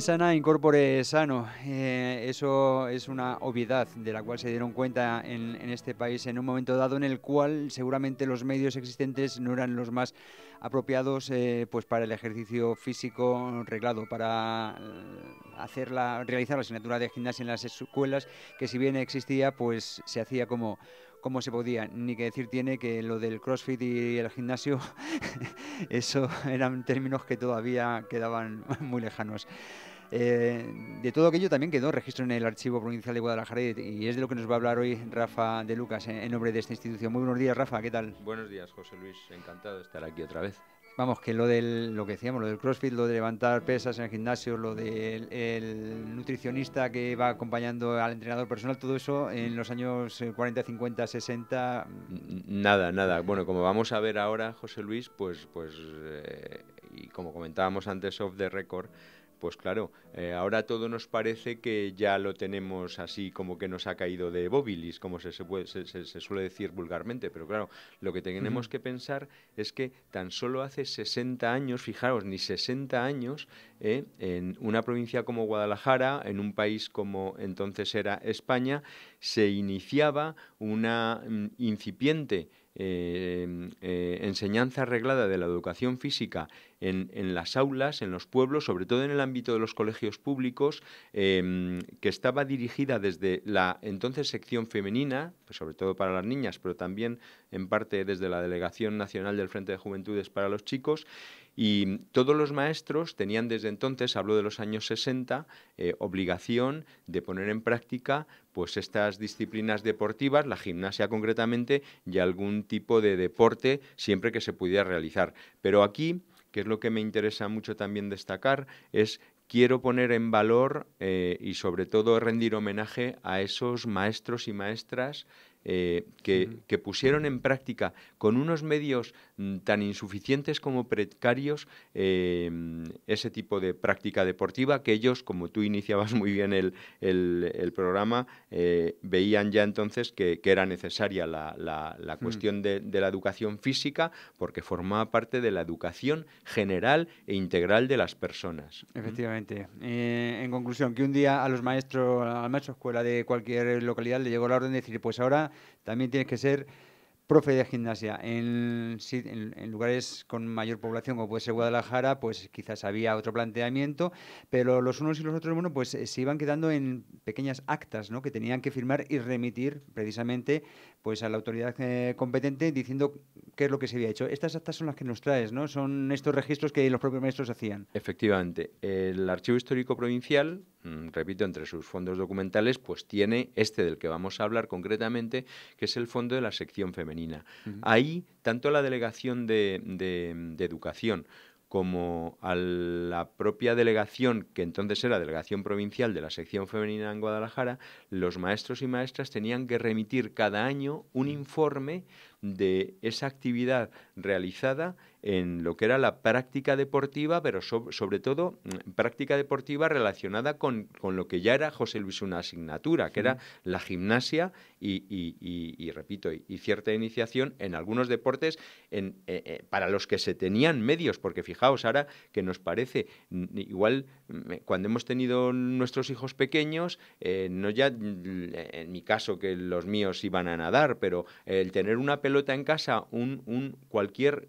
sana incorpore sano. Eh, eso es una obviedad de la cual se dieron cuenta en, este país en un momento dado en el cual seguramente los medios existentes no eran los más apropiados eh, pues para el ejercicio físico reglado, para eh, hacer realizar la asignatura de gimnasia en las escuelas, que si bien existía, pues se hacía como como se podía. Ni que decir tiene que lo del CrossFit y el gimnasio, eso eran términos que todavía quedaban muy lejanos. Eh, de todo aquello también quedó registro en el Archivo Provincial de Guadalajara y es de lo que nos va a hablar hoy Rafa de Lucas en, nombre de esta institución. Muy buenos días, Rafa, ¿qué tal? Buenos días, José Luis, encantado de estar aquí otra vez vamos, que lo del lo que decíamos, lo del CrossFit, lo de levantar pesas en el gimnasio, lo del nutricionista que va acompañando al entrenador personal, todo eso en los años 40, 50, 60 nada, nada. Bueno, como vamos a ver ahora, José Luis, pues pues eh, y como comentábamos antes off the record, pues claro, eh, ahora todo nos parece que ya lo tenemos así como que nos ha caído de bóvilis, como se, suele decir vulgarmente, pero claro, lo que tenemos que pensar es que tan solo hace 60 años, fijaros, ni 60 años, eh, en una provincia como Guadalajara, en un país como entonces era España, se iniciaba una mm, incipiente Em, eh, enseñanza arreglada de la educación física en, las aulas, en los pueblos, sobre todo en el ámbito de los colegios públicos, em, que estaba dirigida desde la entonces sección femenina, pues sobre todo para las niñas, pero también en parte desde la Delegación Nacional del Frente de Juventudes para los Chicos, y todos los maestros tenían desde entonces, hablo de los años 60, eh, obligación de poner en práctica pues estas disciplinas deportivas, la gimnasia concretamente, y algún tipo de deporte siempre que se pudiera realizar. Pero aquí, que es lo que me interesa mucho también destacar, es quiero poner en valor eh, y sobre todo rendir homenaje a esos maestros y maestras eh, que, pusieron en práctica con unos medios mm, tan insuficientes como precarios eh, ese tipo de práctica deportiva que ellos, como tú iniciabas muy bien el, el, programa, eh, veían ya entonces que, era necesaria la, la, cuestión de, la educación física porque formaba parte de la educación general e integral de las personas. Efectivamente. en conclusión, que un día a los maestros, al maestro escuela de cualquier localidad le llegó la orden de decir, pues ahora también tienes que ser profe de gimnasia. En, lugares con mayor población, como puede ser Guadalajara, pues quizás había otro planteamiento, pero los unos y los otros, bueno, pues eh, se iban quedando en pequeñas actas, Que tenían que firmar y remitir precisamente pues a la autoridad eh, competente diciendo qué es lo que se había hecho. Estas actas son las que nos traes, ¿no? Son estos registros que los propios maestros hacían. Efectivamente. El Archivo Histórico Provincial, mm, repito, entre sus fondos documentales, pues tiene este del que vamos a hablar concretamente, que es el fondo de la sección femenina. Ahí, tanto la Delegación de Educación como a la propia delegación, que entonces era delegación provincial de la sección femenina en Guadalajara, los maestros y maestras tenían que remitir cada año un informe de esa actividad realizada en lo que era la práctica deportiva, pero sobre todo mm, práctica deportiva relacionada con, lo que ya era José Luis una asignatura, que era la gimnasia y, repito, y, cierta iniciación en algunos deportes en, eh, eh, para los que se tenían medios, porque fijaos ahora que nos parece mm, igual mm, cuando hemos tenido nuestros hijos pequeños, eh, no ya en mi caso que los míos iban a nadar, pero el tener una pelota en casa, un, un cualquier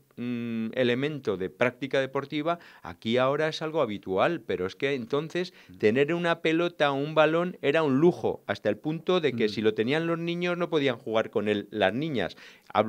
elemento de práctica deportiva, aquí ahora es algo habitual, pero es que entonces mm. tener una pelota o un balón era un lujo, hasta el punto de que mm. si lo tenían los niños no podían jugar con él las niñas.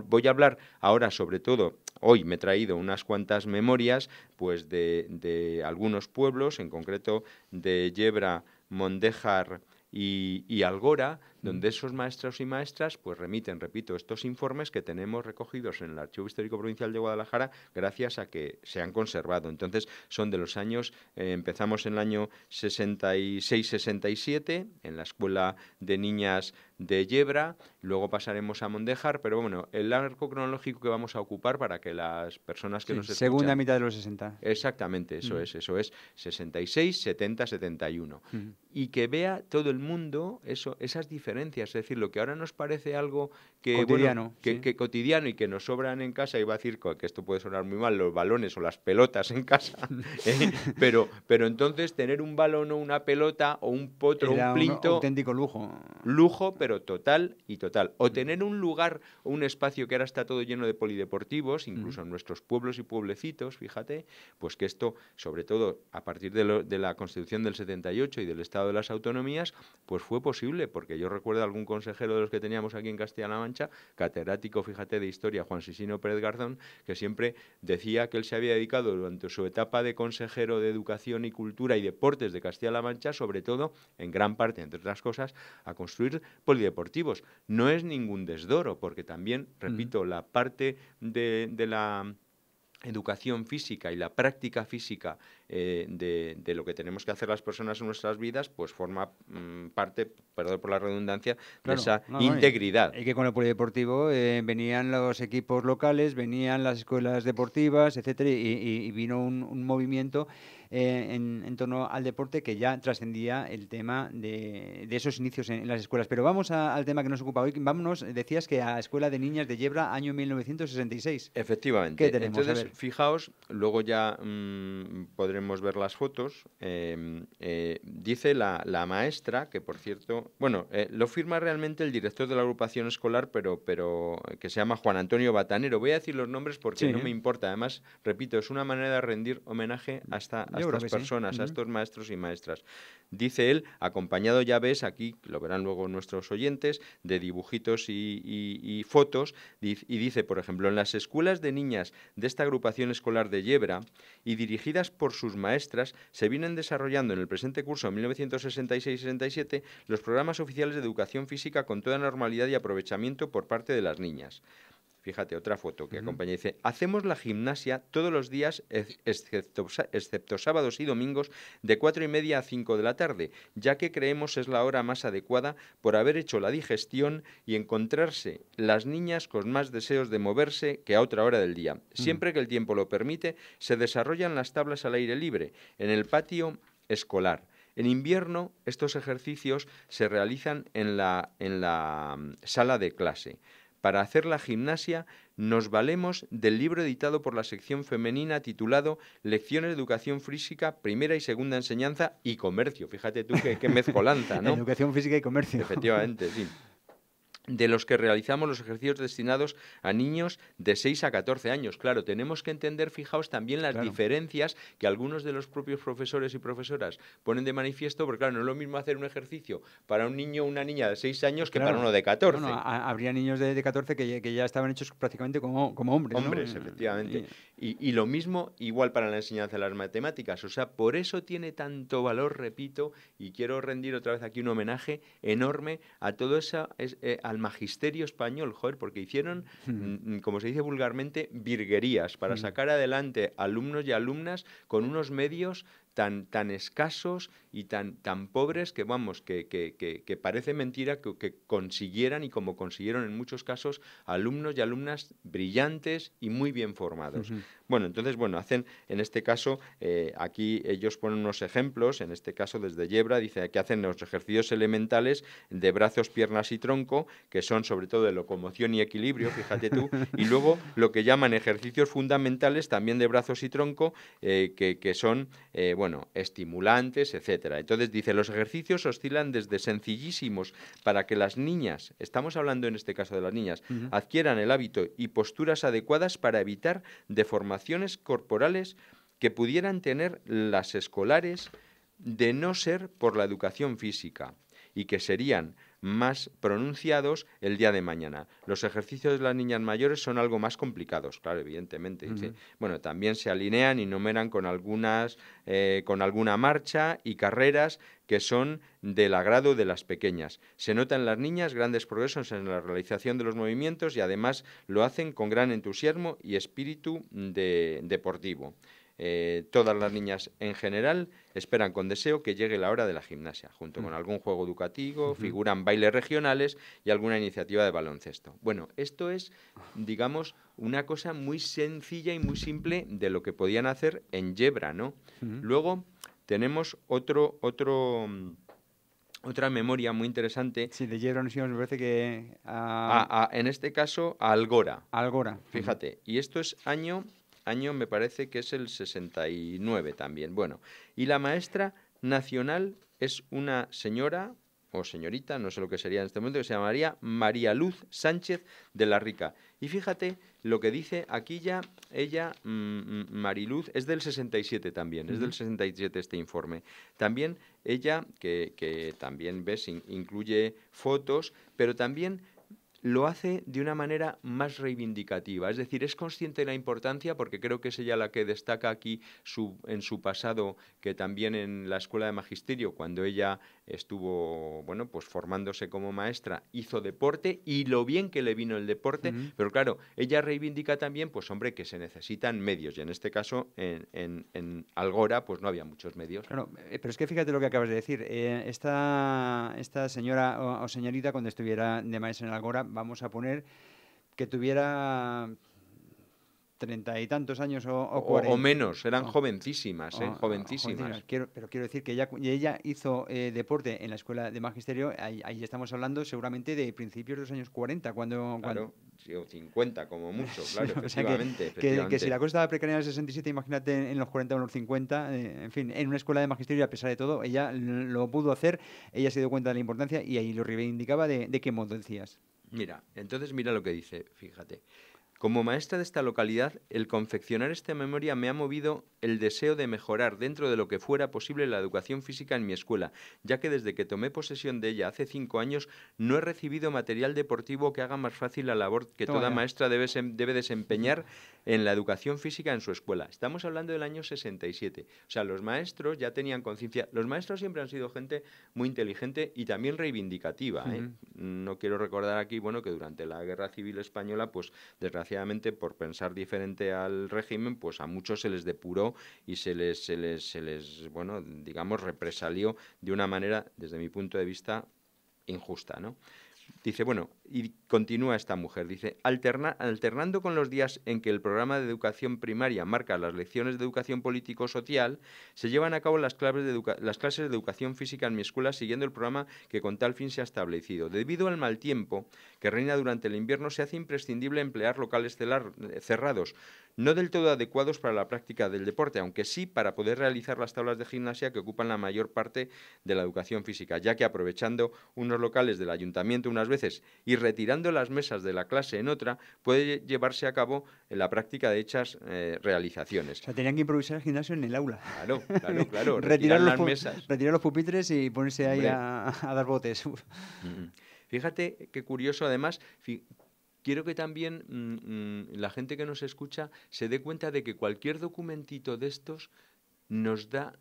Voy a hablar ahora sobre todo, hoy me he traído unas cuantas memorias pues de, algunos pueblos, en concreto de Yebra, Mondejar y Algora, donde mm. esos maestros y maestras pues remiten, repito, estos informes que tenemos recogidos en el Archivo Histórico Provincial de Guadalajara gracias a que se han conservado. Entonces, son de los años, eh, empezamos en el año 66-67 en la Escuela de Niñas de Yebra, luego pasaremos a Mondejar, pero bueno, el arco cronológico que vamos a ocupar para que las personas que nos escuchan... Segunda mitad de los 60. Exactamente, eso mm. es, eso es 66, 70, 71. Y que vea todo el mundo eso, esas diferencias es decir, lo que ahora nos parece algo que cotidiano, y que nos sobran en casa, iba a decir que esto puede sonar muy mal, los balones o las pelotas en casa, eh, pero, pero entonces tener un balón o una pelota o un potro, un plinto... Un auténtico lujo. Lujo, pero total y total. O mm. tener un lugar o un espacio que ahora está todo lleno de polideportivos, mm. incluso en nuestros pueblos y pueblecitos, fíjate, pues que esto, sobre todo a partir de, de la Constitución del 78 y del Estado de las Autonomías, pues fue posible, porque yo recuerdo recuerda algún consejero de los que teníamos aquí en Castilla-La Mancha, catedrático, fíjate, de historia, Juan Sisino Pérez Garzón, que siempre decía que él se había dedicado durante su etapa de consejero de Educación y Cultura y Deportes de Castilla-La Mancha, sobre todo, en gran parte, entre otras cosas, a construir polideportivos. No es ningún desdoro, porque también, repito, la parte de la educación física y la práctica física eh, de, lo que tenemos que hacer las personas en nuestras vidas, pues forma mm, parte, perdón por la redundancia, de esa integridad. Y, que con el polideportivo eh, venían los equipos locales, venían las escuelas deportivas, etcétera, y, vino un, un movimiento eh, en, torno al deporte que ya trascendía el tema de, esos inicios en, las escuelas. Pero vamos al tema que nos ocupa hoy. Vámonos, decías que a Escuela de Niñas de Yebra, año 1966. Efectivamente. Entonces, fijaos, luego ya mm, podremos ver las fotos. Em, eh, dice la, la, maestra, que por cierto, bueno, eh, lo firma realmente el director de la agrupación escolar, pero, pero que se llama Juan Antonio Batanero. Voy a decir los nombres porque no me importa. Además, repito, es una manera de rendir homenaje a hasta a estas personas, a estos maestros y maestras. Dice él, acompañado ya ves, aquí lo verán luego nuestros oyentes, de dibujitos y, y fotos, y dice, por ejemplo, en las escuelas de niñas de esta agrupación escolar de Yebra y dirigidas por sus maestras, se vienen desarrollando en el presente curso 1966-67 los programas oficiales de educación física con toda normalidad y aprovechamiento por parte de las niñas. Fíjate, otra foto que acompaña dice, hacemos la gimnasia todos los días, excepto, sábados y domingos, de cuatro y media a 5 de la tarde, ya que creemos es la hora más adecuada por haber hecho la digestión y encontrarse las niñas con más deseos de moverse que a otra hora del día. Siempre que el tiempo lo permite, se desarrollan las tablas al aire libre, en el patio escolar. En invierno, estos ejercicios se realizan en la mm, sala de clase. Para hacer la gimnasia nos valemos del libro editado por la sección femenina titulado Lecciones de Educación Física, Primera y Segunda Enseñanza y Comercio. Fíjate tú qué, mezcolanza, ¿no? educación Física y Comercio. Efectivamente, sí de los que realizamos los ejercicios destinados a niños de 6 a 14 años. Claro, tenemos que entender, fijaos, también las diferencias que algunos de los propios profesores y profesoras ponen de manifiesto, porque claro, no es lo mismo hacer un ejercicio para un niño o una niña de 6 años que para uno de 14. habría niños de, 14 que ya, que ya, estaban hechos prácticamente como, como hombres. Hombres, efectivamente. Y, lo mismo, igual para la enseñanza de las matemáticas. O sea, por eso tiene tanto valor, repito, y quiero rendir otra vez aquí un homenaje enorme a todo esa... Eh, magisterio español, joder, porque hicieron, mm, como se dice vulgarmente, virguerías para mm. sacar adelante alumnos y alumnas con unos medios tan, tan escasos y tan, tan pobres que, vamos, que, que, parece mentira que, consiguieran, y como consiguieron en muchos casos, alumnos y alumnas brillantes y muy bien formados. Bueno, entonces, bueno, hacen en este caso, eh, aquí ellos ponen unos ejemplos, en este caso desde Yebra, dice que hacen los ejercicios elementales de brazos, piernas y tronco, que son sobre todo de locomoción y equilibrio, fíjate tú, y luego lo que llaman ejercicios fundamentales también de brazos y tronco, eh, que, son, eh, bueno, estimulantes, etcétera. Entonces dice, los ejercicios oscilan desde sencillísimos para que las niñas, estamos hablando en este caso de las niñas, adquieran el hábito y posturas adecuadas para evitar deformaciones corporales que pudieran tener las escolares de no ser por la educación física y que serían más pronunciados el día de mañana. Los ejercicios de las niñas mayores son algo más complicados, claro, evidentemente. Bueno, también se alinean y numeran con algunas, eh, con alguna marcha y carreras que son del agrado de las pequeñas. Se notan en las niñas grandes progresos en la realización de los movimientos y además lo hacen con gran entusiasmo y espíritu deportivo. Eh, todas las niñas en general esperan con deseo que llegue la hora de la gimnasia, junto con mm. algún juego educativo, figuran bailes regionales y alguna iniciativa de baloncesto. Bueno, esto es, digamos, una cosa muy sencilla y muy simple de lo que podían hacer en Yebra, ¿no? Luego tenemos otro, otro, otra memoria muy interesante. Sí, de Yebra nos me parece que... en este caso, a Algora. Algora. Fíjate, y esto es año año me parece que es el 69 también. Bueno, y la maestra nacional es una señora o señorita, no sé lo que sería en este momento, que se llamaría María Luz Sánchez de la Rica. Y fíjate lo que dice aquí ya ella, mm, mm, Mariluz, es del 67 también, es del 67 este informe. También ella, que, también ves, incluye fotos, pero también lo hace de una manera más reivindicativa. Es decir, es consciente de la importancia, porque creo que es ella la que destaca aquí su, en su pasado, que también en la Escuela de Magisterio, cuando ella estuvo bueno, pues formándose como maestra, hizo deporte y lo bien que le vino el deporte. Pero claro, ella reivindica también, pues hombre, que se necesitan medios. Y en este caso, en, Algora, pues no había muchos medios. Eh, pero es que fíjate lo que acabas de decir. Eh, esta, señora o, o señorita, cuando estuviera de maestra en Algora, vamos a poner, que tuviera treinta y tantos años o, cuarenta. o, menos, eran oh. jovencísimas, ¿eh? Oh, jovencísimas. pero quiero decir que ella, hizo eh, deporte en la escuela de magisterio, ahí, estamos hablando seguramente de principios de los años 40, cuando... Claro. o 50 como mucho, claro, o que, si la cosa estaba precaria en el 67, imagínate en, los 40 o en los 50, eh, en fin, en una escuela de magisterio, a pesar de todo, ella lo pudo hacer, ella se dio cuenta de la importancia y ahí lo reivindicaba de qué modo decías. Mira, entonces mira lo que dice, fíjate. Como maestra de esta localidad, el confeccionar esta memoria me ha movido el deseo de mejorar dentro de lo que fuera posible la educación física en mi escuela, ya que desde que tomé posesión de ella hace cinco años no he recibido material deportivo que haga más fácil la labor que toda maestra debe desempeñar en la educación física en su escuela. Estamos hablando del año 67. O sea, los maestros ya tenían conciencia. Los maestros siempre han sido gente muy inteligente y también reivindicativa. ¿eh? No quiero recordar aquí, bueno, que durante la Guerra Civil Española, pues desgraciadamente por pensar diferente al régimen, pues a muchos se les depuró y se les, se les, se les bueno, digamos, represalió de una manera, desde mi punto de vista, injusta, ¿no? Dice, bueno, y continúa esta mujer, dice, alternando con los días en que el programa de educación primaria marca las lecciones de educación político-social, se llevan a cabo las, las clases de educación física en mi escuela siguiendo el programa que con tal fin se ha establecido. Debido al mal tiempo que reina durante el invierno, se hace imprescindible emplear locales cerrados, no del todo adecuados para la práctica del deporte, aunque sí para poder realizar las tablas de gimnasia que ocupan la mayor parte de la educación física, ya que aprovechando unos locales del ayuntamiento unas veces y retirando las mesas de la clase en otra, puede llevarse a cabo la práctica de hechas eh, realizaciones. O sea, tenían que improvisar el gimnasio en el aula. Claro, claro, claro. retirar, las mesas. Retirar los pupitres y ponerse ahí a, dar botes. Mm, mm. Fíjate qué curioso, además, quiero que también mm, mm, la gente que nos escucha se dé cuenta de que cualquier documentito de estos nos da,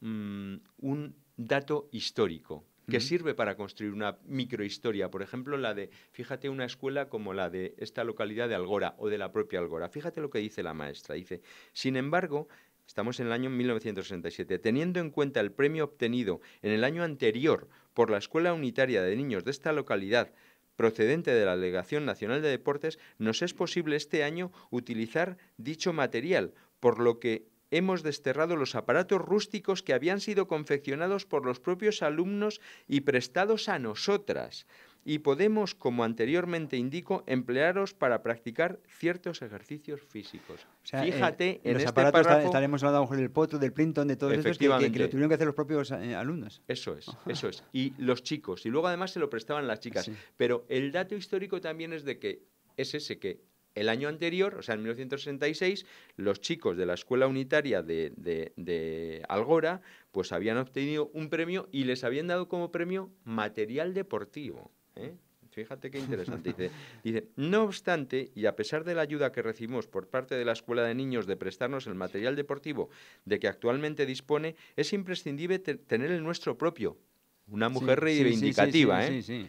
mm, un dato histórico que sirve para construir una microhistoria, por ejemplo, la de, fíjate, una escuela como la de esta localidad de Algora o de la propia Algora. Fíjate lo que dice la maestra. Dice, sin embargo, Estamos en el año 1967. Teniendo en cuenta el premio obtenido en el año anterior por la Escuela Unitaria de Niños de esta localidad procedente de la Delegación Nacional de Deportes, nos es posible este año utilizar dicho material, por lo que hemos desterrado los aparatos rústicos que habían sido confeccionados por los propios alumnos y prestados a nosotras y podemos, como anteriormente indico, emplearos para practicar ciertos ejercicios físicos. Fíjate eh, en, este párrafo, estaremos hablando del potro, del plinton, de todo eso, que, lo tuvieron que hacer los propios eh, alumnos. Eso es, eso es. Y los chicos. Y luego además se lo prestaban las chicas. Pero el dato histórico también es de que es ese que el año anterior, o sea, en 1966, los chicos de la Escuela Unitaria de, de, Algora, pues habían obtenido un premio y les habían dado como premio material deportivo. ¿Eh? Fíjate qué interesante. Dice, no obstante, y a pesar de la ayuda que recibimos por parte de la Escuela de Niños de prestarnos el material deportivo de que actualmente dispone, es imprescindible tener el nuestro propio. Una mujer reivindicativa, ¿eh?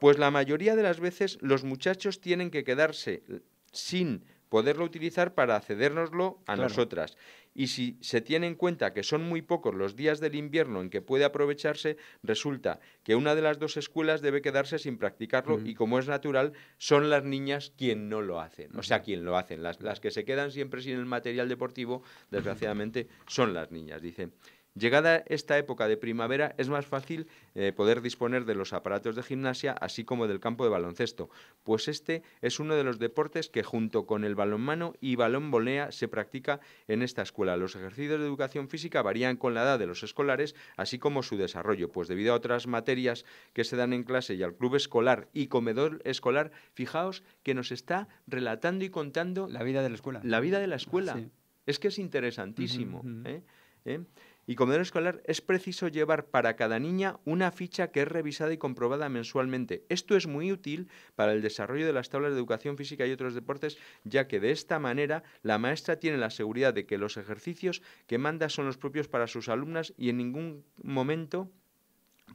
Pues la mayoría de las veces los muchachos tienen que quedarse sin poderlo utilizar para cedérnoslo a nosotras. Y si se tiene en cuenta que son muy pocos los días del invierno en que puede aprovecharse, resulta que una de las dos escuelas debe quedarse sin practicarlo y como es natural, son las niñas quien no lo hacen, o sea, quien lo hacen. Las, que se quedan siempre sin el material deportivo, desgraciadamente, son las niñas, dicen. Llegada esta época de primavera es más fácil eh, poder disponer de los aparatos de gimnasia así como del campo de baloncesto, pues este es uno de los deportes que junto con el balonmano y balón volea se practica en esta escuela. Los ejercicios de educación física varían con la edad de los escolares así como su desarrollo, pues debido a otras materias que se dan en clase y al club escolar y comedor escolar, fijaos que nos está relatando y contando la vida de la escuela. La vida de la escuela. Es que es interesantísimo. ¿eh? ¿Eh? y como comedor escolar es preciso llevar para cada niña una ficha que es revisada y comprobada mensualmente. Esto es muy útil para el desarrollo de las tablas de educación física y otros deportes, ya que de esta manera la maestra tiene la seguridad de que los ejercicios que manda son los propios para sus alumnas y en ningún momento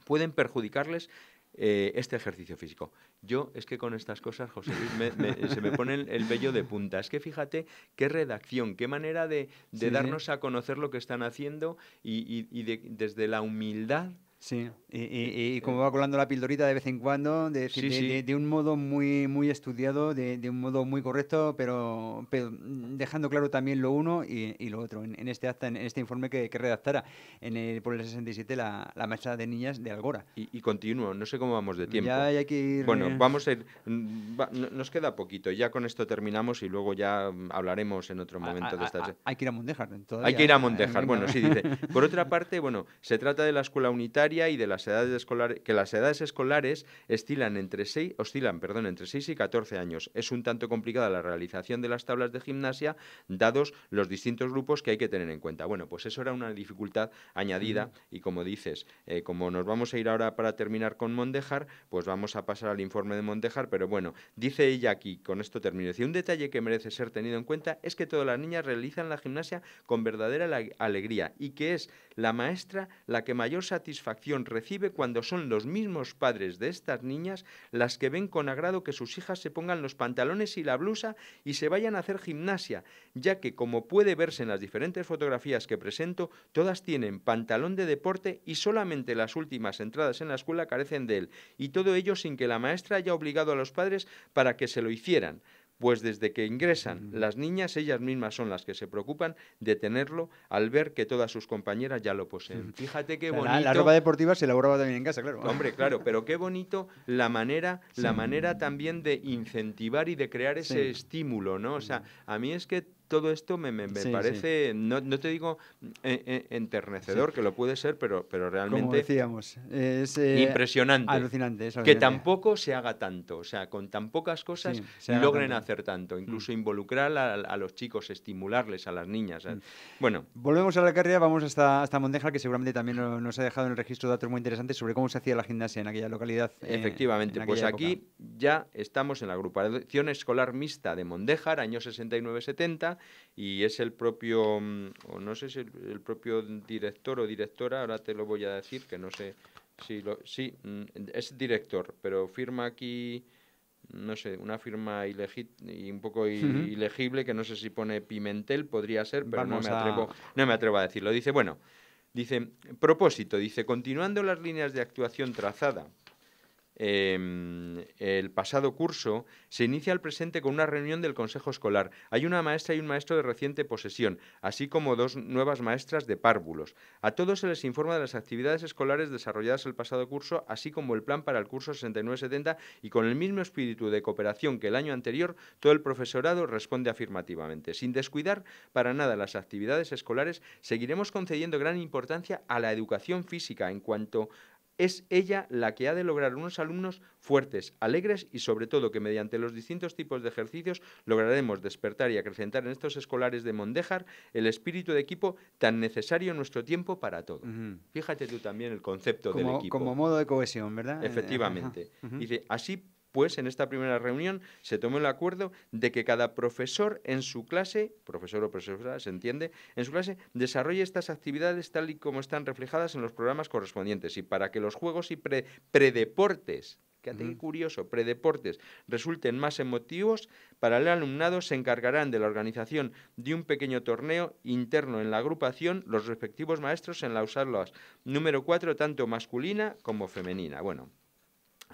pueden perjudicarles eh, este ejercicio físico. Yo es que con estas cosas, José Luis, me, se me pone el, vello de punta. Es que fíjate qué redacción, qué manera de, darnos a conocer lo que están haciendo y, desde la humildad Sí, y, eh, como eh. va colando la pildorita de vez en cuando, de, un modo muy, muy estudiado, de, un modo muy correcto, pero, dejando claro también lo uno y, lo otro. En, este acta, en este informe que, redactara en el, por el 67 la, la marcha de niñas de Algora. Y, continúo, no sé cómo vamos de tiempo. Ya Bueno, eh. vamos a ir... Mm, nos queda poquito, ya con esto terminamos y luego ya hablaremos en otro momento de esta... hay que ir a Mondejar Hay que ir a Montejar, bueno, sí, dice. Por otra parte, bueno, se trata de la escuela unitaria y de las edades escolares, que las edades escolares oscilan entre, 6, oscilan, perdón, entre 6 y 14 años. Es un tanto complicada la realización de las tablas de gimnasia, dados los distintos grupos que hay que tener en cuenta. Bueno, pues eso era una dificultad añadida mm. y como dices, eh, como nos vamos a ir ahora para terminar con Mondejar, pues vamos a pasar al informe de Mondejar, pero bueno, dice ella aquí, con esto termino, un detalle que merece ser tenido en cuenta es que todas las niñas realizan la gimnasia con verdadera alegría y que es la maestra la que mayor satisfacción recibe cuando son los mismos padres de estas niñas las que ven con agrado que sus hijas se pongan los pantalones y la blusa y se vayan a hacer gimnasia, ya que como puede verse en las diferentes fotografías que presento, todas tienen pantalón de deporte y solamente las últimas entradas en la escuela carecen de él, y todo ello sin que la maestra haya obligado a los padres para que se lo hicieran pues desde que ingresan las niñas, ellas mismas son las que se preocupan de tenerlo al ver que todas sus compañeras ya lo poseen. Fíjate qué bonito. La, ropa deportiva se elaboraba también en casa, claro. Hombre, claro, pero qué bonito la manera, la manera también de incentivar y de crear ese estímulo, ¿no? O sea, a mí es que todo esto me, parece, No, no, te digo mm, eh, eh, enternecedor, que lo puede ser, pero, pero realmente... Como decíamos, es eh, impresionante. Alucinante, Que tampoco se haga tanto, o sea, con tan pocas cosas logren hacer tanto, incluso mm. involucrar a, los chicos, estimularles a las niñas. Mm. Bueno. Volvemos a la carrera, vamos hasta, Mondejar, que seguramente también nos ha dejado en el registro datos muy interesantes sobre cómo se hacía la gimnasia en aquella localidad. Efectivamente, pues aquí ya estamos en la agrupación escolar mixta de Mondejar, año 69-70, y es el propio, mm, o no sé si el, propio director o directora, ahora te lo voy a decir, que no sé si lo, sí, mm, es director, pero firma aquí no sé, una firma y un poco ilegible que no sé si pone Pimentel, podría ser, pero no me, atrevo, no me atrevo a decirlo. Dice, bueno, dice, propósito, dice, continuando las líneas de actuación trazada Em, el pasado curso, se inicia el presente con una reunión del Consejo Escolar. Hay una maestra y un maestro de reciente posesión, así como dos nuevas maestras de párvulos. A todos se les informa de las actividades escolares desarrolladas el pasado curso, así como el plan para el curso 69-70 y con el mismo espíritu de cooperación que el año anterior, todo el profesorado responde afirmativamente. Sin descuidar para nada las actividades escolares, seguiremos concediendo gran importancia a la educación física en cuanto es ella la que ha de lograr unos alumnos fuertes, alegres y sobre todo que mediante los distintos tipos de ejercicios lograremos despertar y acrecentar en estos escolares de Mondejar el espíritu de equipo tan necesario en nuestro tiempo para todo. Fíjate tú también el concepto del equipo. Como modo de cohesión, ¿verdad? Efectivamente. Dice, así pues en esta primera reunión se tomó el acuerdo de que cada profesor en su clase, profesor o profesora, se entiende, en su clase desarrolle estas actividades tal y como están reflejadas en los programas correspondientes y para que los juegos y predeportes Fíjate curioso, predeportes resulten más emotivos, para el alumnado se encargarán de la organización de un pequeño torneo interno en la agrupación los respectivos maestros en la usarlas. número 4, tanto masculina como femenina. Bueno,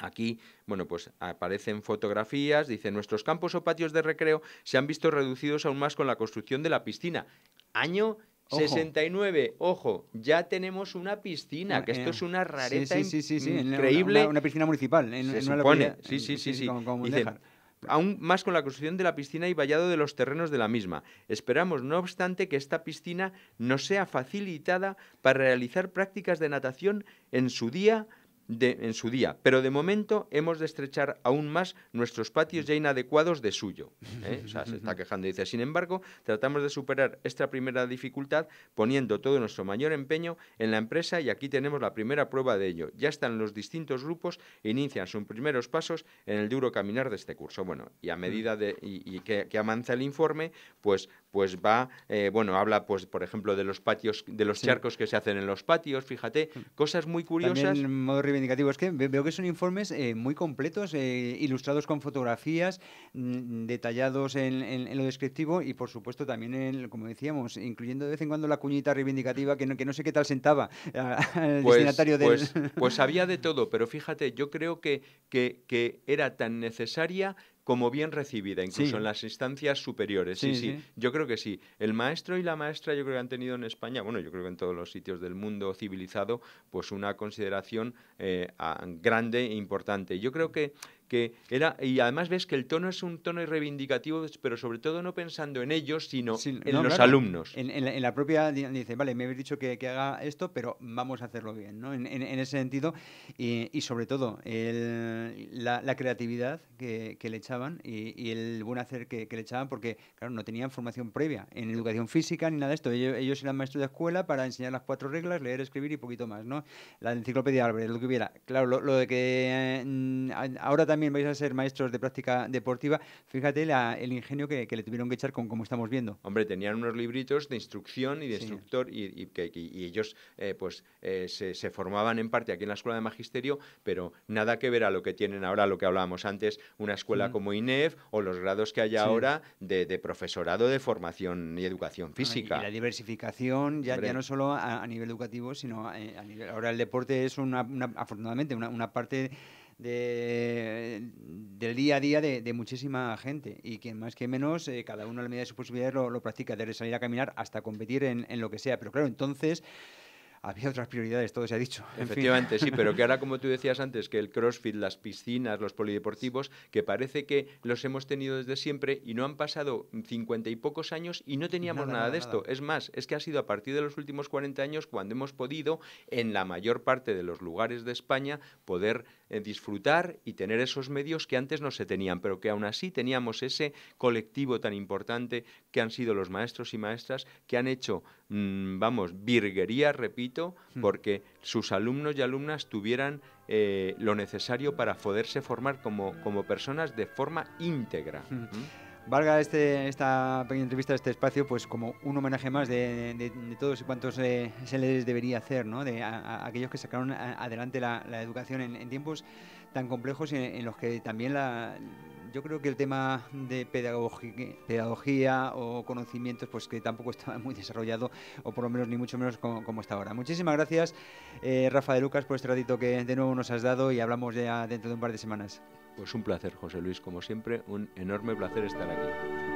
Aquí, bueno, pues aparecen fotografías, dice, nuestros campos o patios de recreo se han visto reducidos aún más con la construcción de la piscina. Año 69, ojo, ya tenemos una piscina, ah, que esto eh. es una rareza sí, sí, sí, increíble. Una, piscina municipal. En, se sí, sí, sí, sí. aún más con la construcción de la piscina y vallado de los terrenos de la misma. Esperamos, no obstante, que esta piscina no sea facilitada para realizar prácticas de natación en su día en su día, pero de momento hemos de estrechar aún más nuestros patios ya inadecuados de suyo. ¿eh? se está quejando. y Dice, sin embargo, tratamos de superar esta primera dificultad poniendo todo nuestro mayor empeño en la empresa y aquí tenemos la primera prueba de ello. Ya están los distintos grupos e inician sus primeros pasos en el duro caminar de este curso. Bueno, y a medida de, y, que, avanza el informe, pues, pues va, eh, bueno, habla, pues, por ejemplo, de los patios, de los charcos que se hacen en los patios, fíjate, cosas muy curiosas. Es que veo que son informes eh, muy completos, eh, ilustrados con fotografías, mm, detallados en, lo descriptivo y, por supuesto, también, como decíamos, incluyendo de vez en cuando la cuñita reivindicativa que no, sé qué tal sentaba al pues, destinatario de Pues, pues había de todo, pero fíjate, yo creo que, que era tan necesaria como bien recibida, incluso en las instancias superiores. Sí, sí, yo creo que sí. El maestro y la maestra yo creo que han tenido en España, bueno, yo creo que en todos los sitios del mundo civilizado, pues una consideración eh, grande e importante. Yo creo que que era y además ves que el tono es un tono reivindicativo pero sobre todo no pensando en ellos sino en los alumnos en, la, propia dice vale me habéis dicho que, haga esto pero vamos a hacerlo bien ¿no? en, ese sentido y, sobre todo la, creatividad que, le echaban y, el buen hacer que, le echaban porque claro no tenían formación previa en educación física ni nada de esto ellos, eran maestros de escuela para enseñar las cuatro reglas leer escribir y poquito más no la enciclopedia Álvarez lo que hubiera claro lo, de que eh, ahora también también vais a ser maestros de práctica deportiva. Fíjate el ingenio que, le tuvieron que echar con como estamos viendo. Hombre, tenían unos libritos de instrucción y de instructor y, ellos eh, pues eh, se, formaban en parte aquí en la Escuela de Magisterio, pero nada que ver a lo que tienen ahora, lo que hablábamos antes, una escuela como INEF o los grados que hay ahora de, profesorado de formación y educación física. y la diversificación ya, no solo a, nivel educativo, sino eh, a, nivel, ahora el deporte es una, afortunadamente una parte de, del día a día de, muchísima gente y quien más que menos eh, cada uno a la medida de sus posibilidades lo, practica, desde salir a caminar hasta competir en, lo que sea. Pero claro, entonces había otras prioridades, todo se ha dicho. Efectivamente, sí, pero que ahora, como tú decías antes, que el crossfit, las piscinas, los polideportivos, que parece que los hemos tenido desde siempre y no han pasado cincuenta y pocos años y no teníamos nada, de esto. Es más, es que ha sido a partir de los últimos cuarenta años cuando hemos podido, en la mayor parte de los lugares de España, poder eh, disfrutar y tener esos medios que antes no se tenían, pero que aún así teníamos ese colectivo tan importante que han sido los maestros y maestras que han hecho, mm, vamos, virguería, repito, hmm. porque sus alumnos y alumnas tuvieran eh, lo necesario para poderse formar como, personas de forma íntegra. Hmm. ¿Mm? valga este, esta pequeña entrevista, este espacio, pues como un homenaje más de, todos y cuantos eh, se les debería hacer, ¿no? De aquellos que sacaron adelante la, educación en, tiempos tan complejos en los que también la, yo creo que el tema de pedagogía o conocimientos, pues que tampoco estaba muy desarrollado, o por lo menos ni mucho menos como, está ahora. Muchísimas gracias, eh, Rafa de Lucas, por este ratito que de nuevo nos has dado y hablamos ya dentro de un par de semanas. Pues un placer, José Luis, como siempre, un enorme placer estar aquí.